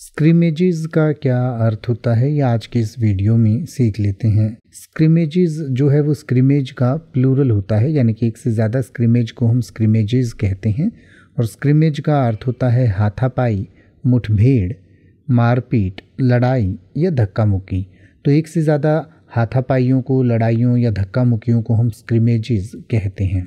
स्क्रीमेजेस का क्या अर्थ होता है ये आज के इस वीडियो में सीख लेते हैं स्क्रीमेजेस जो है वो स्क्रीमेज का प्लूरल होता है यानी कि एक से ज़्यादा स्क्रीमेज को हम स्क्रीमेजेस कहते हैं और स्क्रीमेज का अर्थ होता है हाथापाई मुठभेड़ मारपीट लड़ाई या धक्का मुक्की तो एक से ज़्यादा हाथापाइयों को लड़ाइयों या धक्का मुक्कियों को हम स्क्रीमेजेस कहते हैं